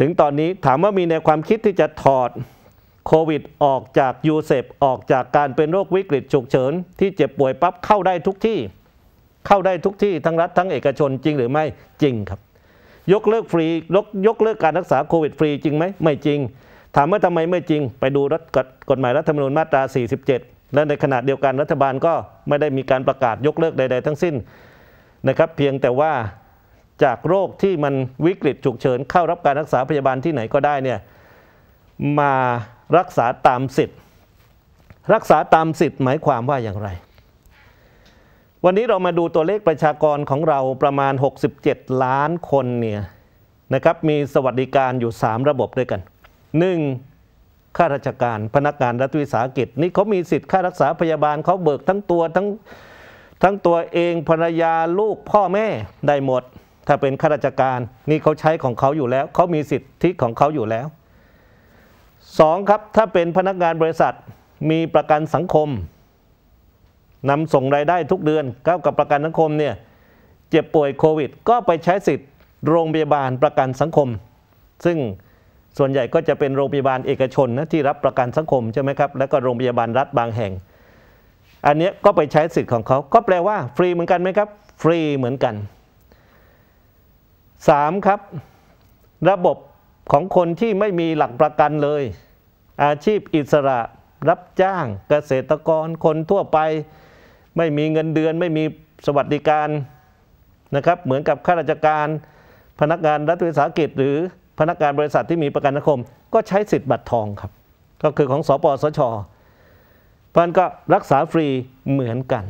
ถึงตอนนี้ถามว่ามีแนวความคิดที่จะถอดโควิดออกจากยูเซปออกจากการเป็นโรควิกฤตฉุกเฉินที่เจ็บป่วยปั๊บเข้าได้ทุกที่ เข้าได้ทุกที่ทั้งรัฐทั้งเอกชนจริงหรือไม่จริงครับยกเลิกฟรียกยกเลิกการรักษาโควิดฟรีจริงไหมไม่จริงถามว่าทำไมไม่จริง ไปดูรัฐกฎหมายรัฐธรรมนูญมาตรา 47 และในขณะเดียวกันรัฐบาลก็ไม่ได้มีการประกาศยกเลิกใด ๆทั้งสิ้นนะครับ เพียงแต่ว่าจากโรคที่มันวิกฤตฉุกเฉินเข้ารับการรักษาพยาบาลที่ไหนก็ได้เนี่ยมารักษาตามสิทธิ์ รักษาตามสิทธิ์หมายความว่าอย่างไร วันนี้เรามาดูตัวเลขประชากรของเราประมาณ 67 ล้านคนเนี่ยนะครับมีสวัสดิการอยู่ 3 ระบบด้วยกัน 1. ข้าราชการพนักงานรัฐวิสาหกิจนี่เขามีสิทธิ์ค่ารักษาพยาบาลเขาเบิกทั้งตัวทั้งทั้งตัวเองภรรยาลูกพ่อแม่ได้หมดถ้าเป็นข้าราชการนี่เขาใช้ของเขาอยู่แล้ว เขามีสิทธิของเขาอยู่แล้ว 2. ครับ ถ้าเป็นพนักงานบริษัท มีประกันสังคมนำส่งรายได้ทุกเดือนก้ากับประกันสังคมเนี่ยเจ็บป่วยโควิดก็ไปใช้สิทธิ์โรงพยาบาลประกันสังคม ซึ่งส่วนใหญ่ก็จะเป็นโรงพยาบาลเอกชนนะที่รับประกันสังคมใช่ไหมครับแล้วก็โรงพยาบาลรัฐบางแห่ง อันนี้ก็ไปใช้สิทธิ์ของเขาก็แปลว่า ฟรีเหมือนกันไหมครับฟรีเหมือนกัน 3. ครับระบบของคนที่ไม่มีหลักประกันเลย อาชีพอิสระรับจ้างเกษตรกรคนทั่วไปไม่มีเงินเดือน ไม่มีสวัสดิการนะครับเหมือนกับข้าราชการ พนักงานรัฐวิสาหกิจ หรือพนักงานบริษัทที่มีประกันสังคม ก็ใช้สิทธิ์บัตรทองครับ ก็คือของ สปสชเพราะนั้นก็รักษาฟรีเหมือนกัน